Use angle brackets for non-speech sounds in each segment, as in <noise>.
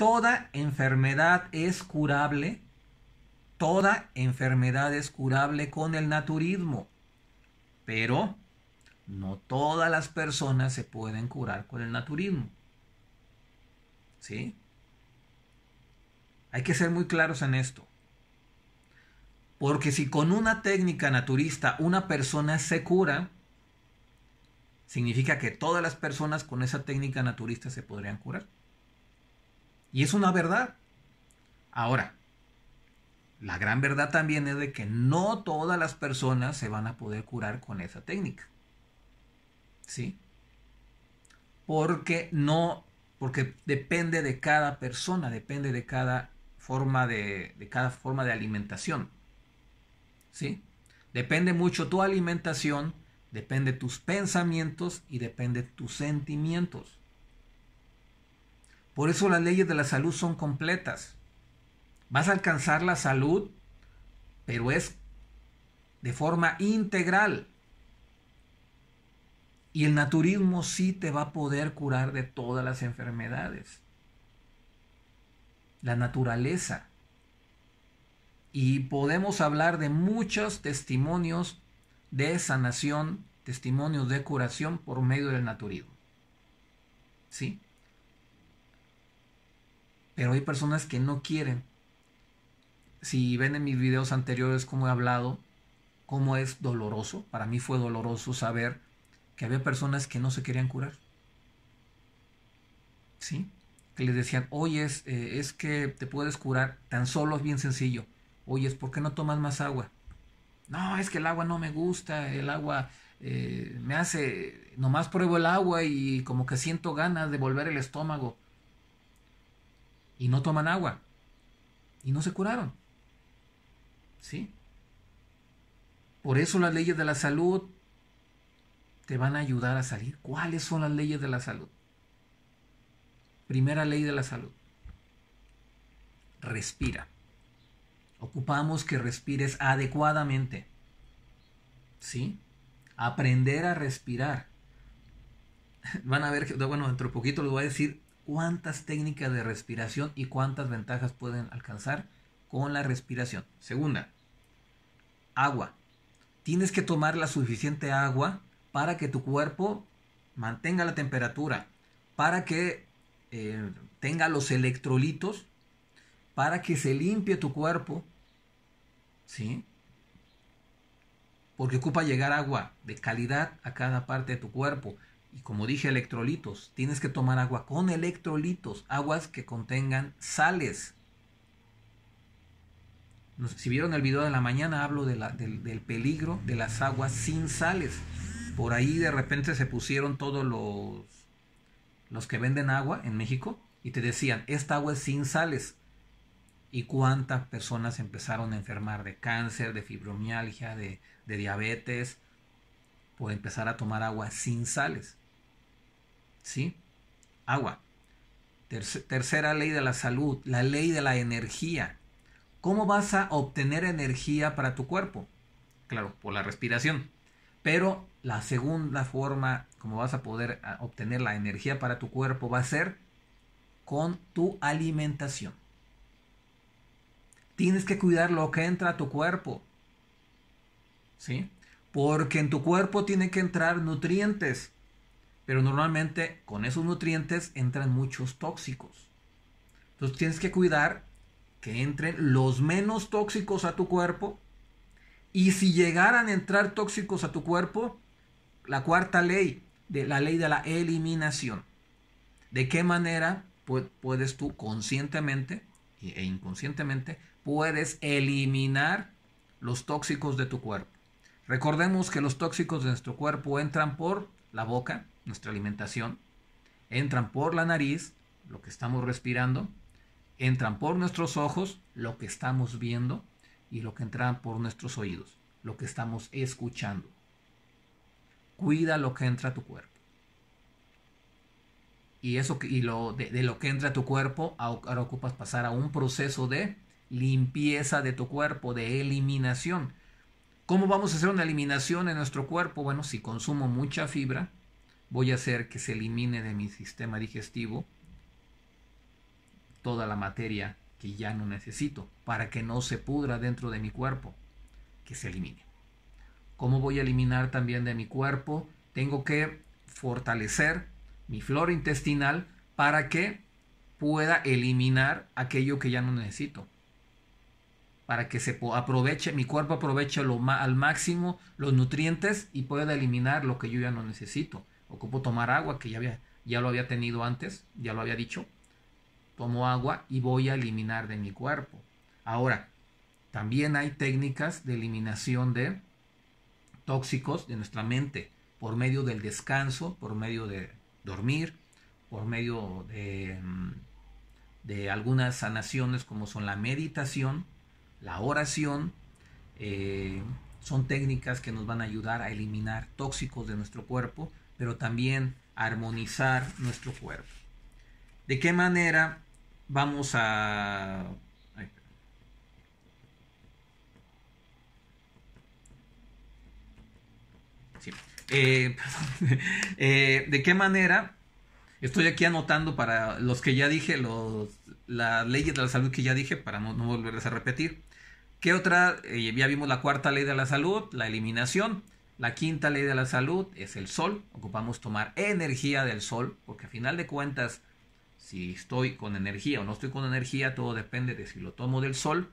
toda enfermedad es curable, toda enfermedad es curable con el naturismo, pero no todas las personas se pueden curar con el naturismo. ¿Sí? Hay que ser muy claros en esto. Porque si con una técnica naturista una persona se cura, significa que todas las personas con esa técnica naturista se podrían curar. Y es una verdad. Ahora, la gran verdad también es de que no todas las personas se van a poder curar con esa técnica. ¿Sí? Porque no, porque depende de cada persona, depende de cada forma de, de cada forma de alimentación. ¿Sí? Depende mucho tu alimentación, depende tus pensamientos y depende tus sentimientos. Por eso las leyes de la salud son completas. Vas a alcanzar la salud, pero es de forma integral. Y el naturismo sí te va a poder curar de todas las enfermedades. La naturaleza. Y podemos hablar de muchos testimonios de sanación, testimonios de curación por medio del naturismo. ¿Sí? Pero hay personas que no quieren. Si ven en mis videos anteriores como he hablado, cómo es doloroso. Para mí fue doloroso saber que había personas que no se querían curar. ¿Sí? Que les decían, oye, es, eh, es que te puedes curar tan solo, es bien sencillo. Oye, es ¿por qué no tomas más agua? No, es que el agua no me gusta, el agua eh, me hace, nomás pruebo el agua y como que siento ganas de volver el estómago y no toman agua y no se curaron. ¿Sí? Por eso las leyes de la salud te van a ayudar a salir. ¿Cuáles son las leyes de la salud? Primera ley de la salud. Respira. Ocupamos que respires adecuadamente. ¿Sí? Aprender a respirar. <laughs> Van a ver, bueno, dentro de poquito les voy a decir cuántas técnicas de respiración y cuántas ventajas pueden alcanzar con la respiración. Segunda, agua. Tienes que tomar la suficiente agua para que tu cuerpo mantenga la temperatura, para que eh, tenga los electrolitos, para que se limpie tu cuerpo, ¿sí? Porque ocupa llegar agua de calidad a cada parte de tu cuerpo. Y como dije, electrolitos. Tienes que tomar agua con electrolitos, aguas que contengan sales. Si vieron el video de la mañana, hablo del, peligro de las aguas sin sales. Por ahí de repente se pusieron todos los, los que venden agua en México y te decían, esta agua es sin sales. ¿Y cuántas personas empezaron a enfermar de cáncer, de fibromialgia, de diabetes, por empezar a tomar agua sin sales? ¿sí? Agua. tercera ley de la salud, la ley de la energía. ¿Cómo vas a obtener energía para tu cuerpo? Claro, por la respiración. Pero la segunda forma como vas a poder obtener la energía para tu cuerpo va a ser con tu alimentación. Tienes que cuidar lo que entra a tu cuerpo. ¿Sí? Porque en tu cuerpo tienen que entrar nutrientes. Pero normalmente con esos nutrientes entran muchos tóxicos. Entonces tienes que cuidar que entren los menos tóxicos a tu cuerpo. Y si llegaran a entrar tóxicos a tu cuerpo, la cuarta ley, de la ley de la eliminación. ¿De qué manera puedes tú conscientemente e inconscientemente puedes eliminar los tóxicos de tu cuerpo? Recordemos que los tóxicos de nuestro cuerpo entran por la boca, nuestra alimentación, entran por la nariz, lo que estamos respirando, entran por nuestros ojos, lo que estamos viendo, y lo que entra por nuestros oídos, lo que estamos escuchando. Cuida lo que entra a tu cuerpo. Y, eso, y lo, de, de lo que entra a tu cuerpo, ahora ocupas pasar a un proceso de limpieza de tu cuerpo, de eliminación. ¿Cómo vamos a hacer una eliminación en nuestro cuerpo? Bueno, si consumo mucha fibra, voy a hacer que se elimine de mi sistema digestivo toda la materia que ya no necesito, para que no se pudra dentro de mi cuerpo, que se elimine. ¿Cómo voy a eliminar también de mi cuerpo? Tengo que fortalecer mi flora intestinal para que pueda eliminar aquello que ya no necesito. Para que se aproveche, mi cuerpo aproveche al máximo los nutrientes y pueda eliminar lo que yo ya no necesito. Ocupo tomar agua, que ya, había, ya lo había tenido antes, ya lo había dicho. Tomo agua y voy a eliminar de mi cuerpo. Ahora, también hay técnicas de eliminación de tóxicos de nuestra mente por medio del descanso, por medio de dormir, por medio de, mm, algunas sanaciones como son la meditación, la oración. Eh, son técnicas que nos van a ayudar a eliminar tóxicos de nuestro cuerpo pero también armonizar nuestro cuerpo. ¿De qué manera vamos a... Sí. Eh, <laughs> eh, ¿De qué manera? Estoy aquí anotando para los que ya dije, los, las leyes de la salud que ya dije, para no, volverles a repetir. ¿Qué otra? Eh, ya vimos la cuarta ley de la salud, la eliminación la quinta ley de la salud es el sol. Ocupamos tomar energía del sol, porque a final de cuentas, si estoy con energía o no estoy con energía, todo depende de si lo tomo del sol.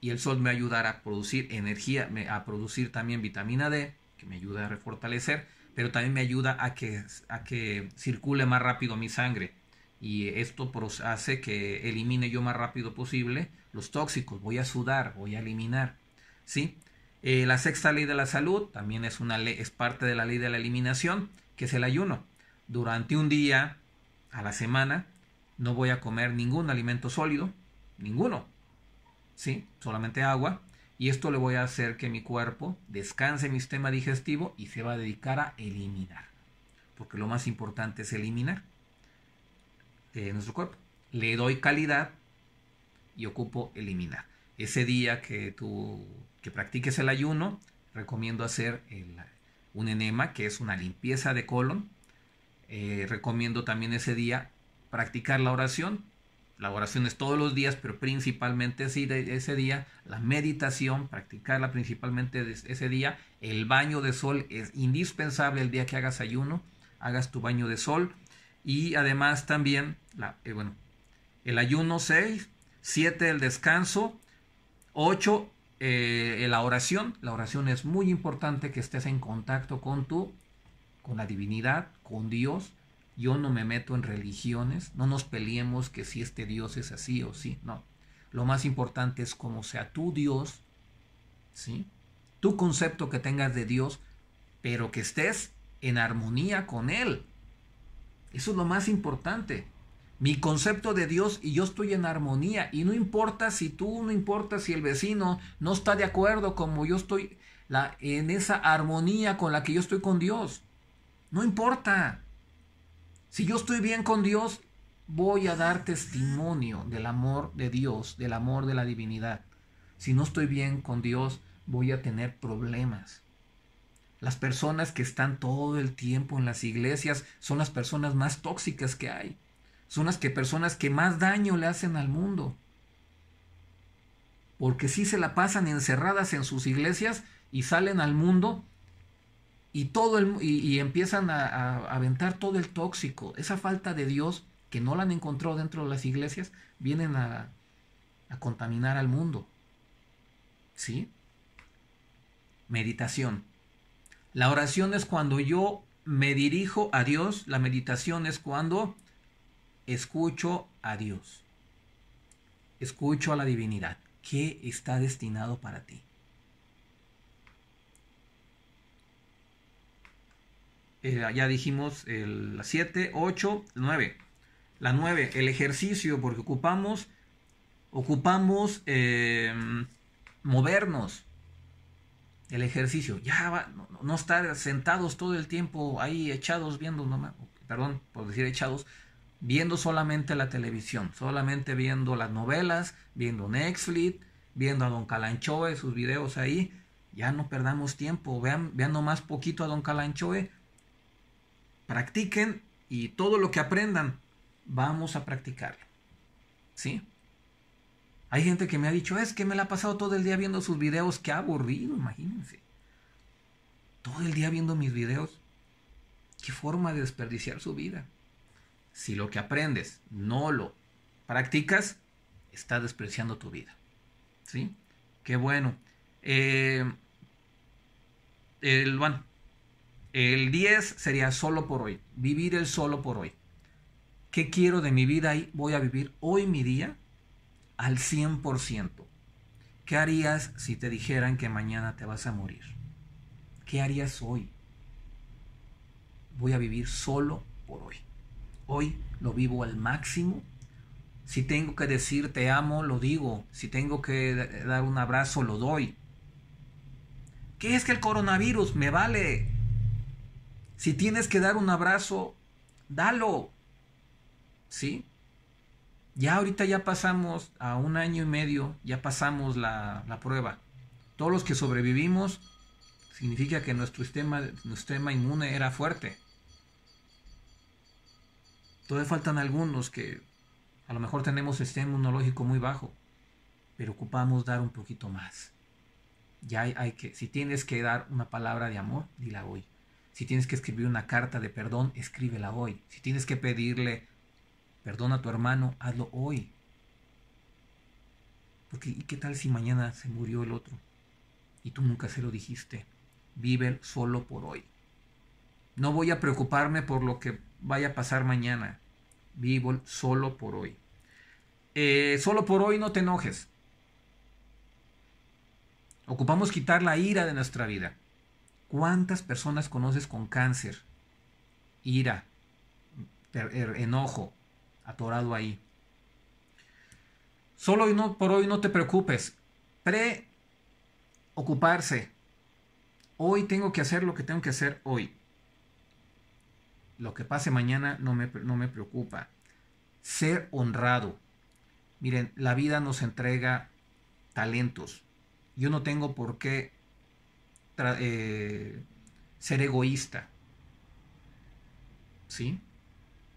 Y el sol me ayudará a producir energía, a producir también vitamina D, que me ayuda a refortalecer, pero también me ayuda a que, a que circule más rápido mi sangre. Y esto hace que elimine yo más rápido posible los tóxicos. Voy a sudar, voy a eliminar. ¿Sí? Eh, la sexta ley de la salud también es, una ley, es parte de la ley de la eliminación, que es el ayuno. Durante un día a la semana no voy a comer ningún alimento sólido, ninguno, ¿sí? Solamente agua. Y esto le voy a hacer que mi cuerpo descanse mi sistema digestivo y se va a dedicar a eliminar. Porque lo más importante es eliminar eh, nuestro cuerpo. Le doy calidad y ocupo eliminar. Ese día que tú que practiques el ayuno, recomiendo hacer un enema, que es una limpieza de colon. Eh, recomiendo también ese día practicar la oración. La oración es todos los días, pero principalmente ese día. La meditación, practicarla principalmente ese día. El baño de sol es indispensable el día que hagas ayuno. Hagas tu baño de sol. Y además también, la, eh, bueno, el ayuno 6, 7 el descanso, 8 eh, la oración. La oración es muy importante que estés en contacto con tú con la divinidad, con Dios. Yo no me meto en religiones, no nos peleemos que si este Dios es así o sí, no. Lo más importante es como sea tu Dios, ¿sí? Tu concepto que tengas de Dios, pero que estés en armonía con Él. Eso es lo más importante mi concepto de Dios y yo estoy en armonía. Y no importa si tú, no importa si el vecino no está de acuerdo como yo estoy en esa armonía con la que yo estoy con Dios. No importa. Si yo estoy bien con Dios, voy a dar testimonio del amor de Dios, del amor de la divinidad. Si no estoy bien con Dios, voy a tener problemas. Las personas que están todo el tiempo en las iglesias son las personas más tóxicas que hay son las que personas que más daño le hacen al mundo. Porque si se la pasan encerradas en sus iglesias y salen al mundo y, todo el, y, empiezan a, aventar todo el tóxico. Esa falta de Dios que no la han encontrado dentro de las iglesias, vienen a, a contaminar al mundo. ¿Sí? Meditación. La oración es cuando yo me dirijo a Dios, la meditación es cuando escucho a Dios, escucho a la divinidad. ¿Qué está destinado para ti? Eh, ya dijimos el 7, 8, 9. La 9, el ejercicio, porque ocupamos, ocupamos em, movernos. El ejercicio, ya no, no, estar sentados todo el tiempo ahí echados viendo nomás, perdón por decir echados, viendo solamente la televisión, solamente viendo las novelas, viendo Netflix, viendo a Don Calanchoe, sus videos ahí. Ya no perdamos tiempo, vean, vean nomás poquito a Don Calanchoe, practiquen y todo lo que aprendan, vamos a practicarlo. ¿Sí? Hay gente que me ha dicho, es que me la ha pasado todo el día viendo sus videos, qué aburrido, imagínense. Todo el día viendo mis videos. Qué forma de desperdiciar su vida. Si lo que aprendes no lo practicas, estás despreciando tu vida. ¿Sí? Qué bueno. Eh, el, el 10 sería solo por hoy. Vivir el solo por hoy. ¿Qué quiero de mi vida? Y voy a vivir hoy mi día al 100%. ¿Qué harías si te dijeran que mañana te vas a morir? ¿Qué harías hoy? Voy a vivir solo por hoy. Hoy lo vivo al máximo. Si tengo que decir te amo, lo digo. Si tengo que dar un abrazo, lo doy. ¿Qué es que el coronavirus me vale? Si tienes que dar un abrazo, dalo. ¿Sí? Ya ahorita ya pasamos a un año y medio, ya pasamos la, la prueba. Todos los que sobrevivimos, significa que nuestro sistema, nuestro sistema inmune era fuerte. Todavía faltan algunos que a lo mejor tenemos el sistema inmunológico muy bajo, pero ocupamos dar un poquito más. Ya hay, que, si tienes que dar una palabra de amor, dila hoy. Si tienes que escribir una carta de perdón, escríbela hoy. Si tienes que pedirle perdón a tu hermano, hazlo hoy. Porque ¿y qué tal si mañana se murió el otro? Y tú nunca se lo dijiste. Vive solo por hoy. No voy a preocuparme por lo que vaya a pasar mañana. Vivo solo por hoy. Eh, solo por hoy no te enojes. Ocupamos quitar la ira de nuestra vida. ¿Cuántas personas conoces con cáncer? Ira, er, er, enojo, atorado ahí. Solo no, por hoy no te preocupes. Pre ocuparse. Hoy tengo que hacer lo que tengo que hacer hoy. Lo que pase mañana no me, preocupa. Ser honrado. Miren, la vida nos entrega talentos. Yo no tengo por qué eh, ser egoísta. ¿Sí?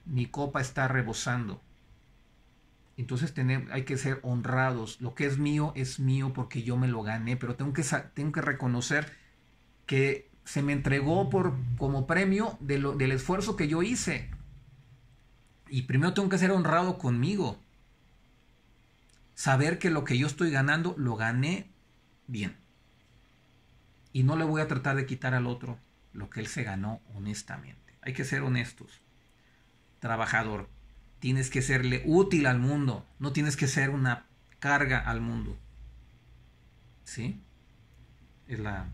Mi copa está rebosando. Entonces hay que ser honrados. Lo que es mío es mío porque yo me lo gané, pero tengo que, tengo que reconocer que se me entregó por, como premio del esfuerzo que yo hice. Y primero tengo que ser honrado conmigo. Saber que lo que yo estoy ganando lo gané bien. Y no le voy a tratar de quitar al otro lo que él se ganó honestamente. Hay que ser honestos. Trabajador, tienes que serle útil al mundo. No tienes que ser una carga al mundo. ¿Sí? Es la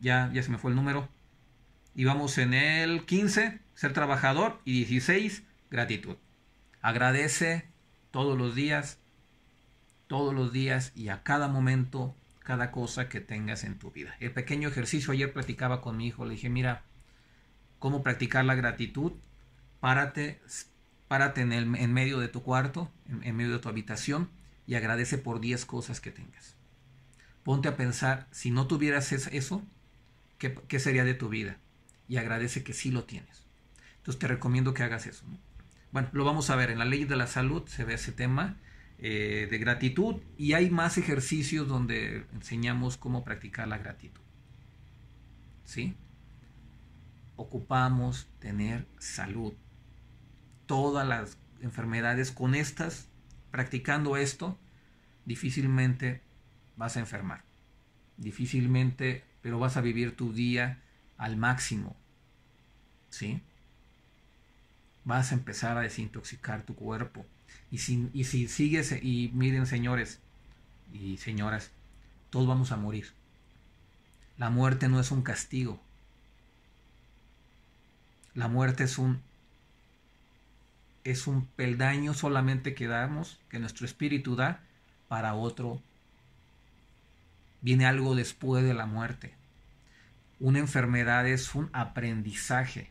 ya, ya se me fue el número. Y vamos en el 15, ser trabajador. Y 16, gratitud. Agradece todos los días, todos los días y a cada momento, cada cosa que tengas en tu vida. El pequeño ejercicio, ayer practicaba con mi hijo, le dije, mira, ¿cómo practicar la gratitud? Párate, párate en, el, en medio de tu cuarto, en, en medio de tu habitación y agradece por 10 cosas que tengas. Ponte a pensar, si no tuvieras eso, ¿Qué, sería de tu vida? Y agradece que sí lo tienes. Entonces te recomiendo que hagas eso. Bueno, lo vamos a ver. En la ley de la salud se ve ese tema eh, de gratitud y hay más ejercicios donde enseñamos cómo practicar la gratitud. ¿Sí? Ocupamos tener salud. Todas las enfermedades con estas, practicando esto, difícilmente vas a enfermar. Difícilmente pero vas a vivir tu día al máximo. ¿Sí? Vas a empezar a desintoxicar tu cuerpo. Y si, si sigues, y miren señores y señoras, todos vamos a morir. La muerte no es un castigo. La muerte es un es un peldaño solamente que damos, que nuestro espíritu da para otro viene algo después de la muerte. Una enfermedad es un aprendizaje,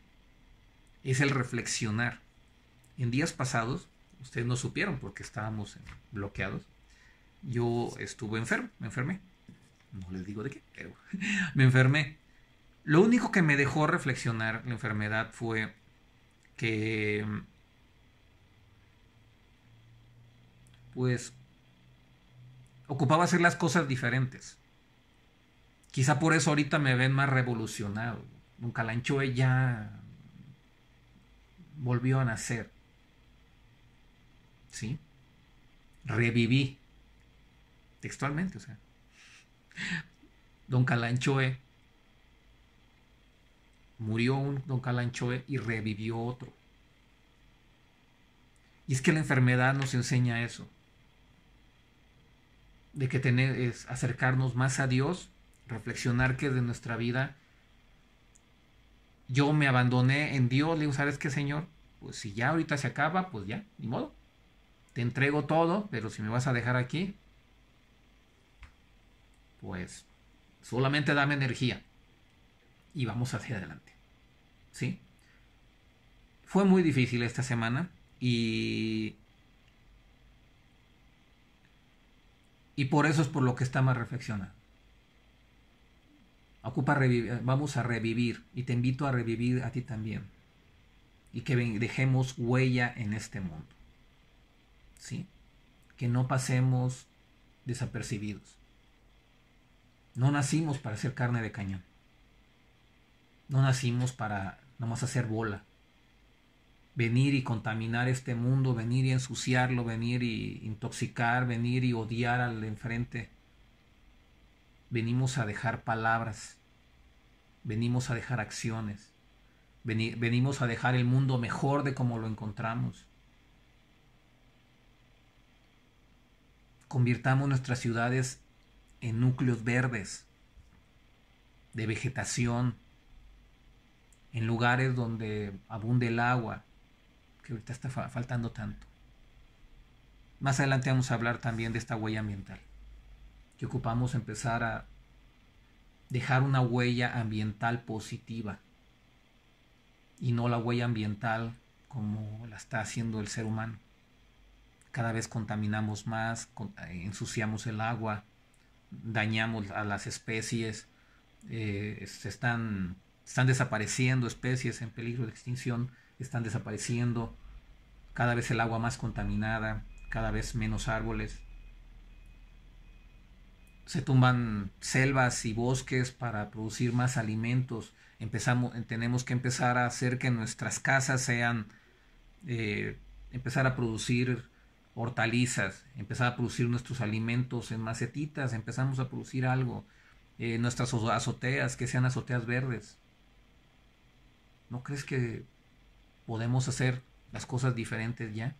es el reflexionar. En días pasados, ustedes no supieron porque estábamos bloqueados, yo estuve enfermo, me enfermé. No les digo de qué, pero <laughs> me enfermé. Lo único que me dejó reflexionar la enfermedad fue que pues ocupaba hacer las cosas diferentes. Quizá por eso ahorita me ven más revolucionado. Don Calanchoe ya volvió a nacer. ¿Sí? Reviví. Textualmente, o sea. Don Calanchoe murió un Don Calanchoe y revivió otro. Y es que la enfermedad nos enseña eso. De que tener, es acercarnos más a Dios reflexionar que de nuestra vida yo me abandoné en Dios, le digo, ¿sabes qué, Señor? Pues si ya ahorita se acaba, pues ya, ni modo. Te entrego todo, pero si me vas a dejar aquí, pues solamente dame energía y vamos hacia adelante. ¿Sí? Fue muy difícil esta semana y y por eso es por lo que está más reflexionado. Ocupa eh, vamos a revivir y te invito a revivir a ti también. Y que dejemos huella en este mundo. ¿Sí? Que no pasemos desapercibidos. No nacimos para ser carne de cañón. No nacimos para nomás hacer bola. Venir y contaminar este mundo, venir y ensuciarlo, venir y intoxicar, venir y odiar al enfrente venimos a dejar palabras, venimos a dejar acciones, venimos a dejar el mundo mejor de como lo encontramos. Convirtamos nuestras ciudades en núcleos verdes, de vegetación, en lugares donde abunde el agua, que ahorita está faltando tanto. Más adelante vamos a hablar también de esta huella ambiental que ocupamos empezar a dejar una huella ambiental positiva y no la huella ambiental como la está haciendo el ser humano. Cada vez contaminamos más, eh, ensuciamos el agua, dañamos a las especies, eh, se están, están desapareciendo especies en peligro de extinción, están desapareciendo, cada vez el agua más contaminada, cada vez menos árboles, se tumban selvas y bosques para producir más alimentos. Empezamos, tenemos que empezar a hacer que nuestras casas sean, eh, empezar a producir hortalizas, empezar a producir nuestros alimentos en macetitas, empezamos a producir algo, eh, nuestras azoteas, que sean azoteas verdes. ¿No crees que podemos hacer las cosas diferentes ya?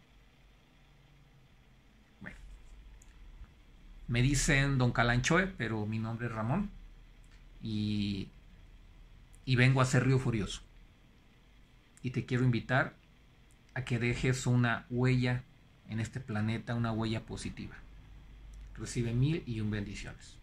Me dicen Don Calanchoe, pero mi nombre es Ramón. Y, y vengo a ser Río Furioso. Y te quiero invitar a que dejes una huella en este planeta, una huella positiva. Recibe mil y un bendiciones.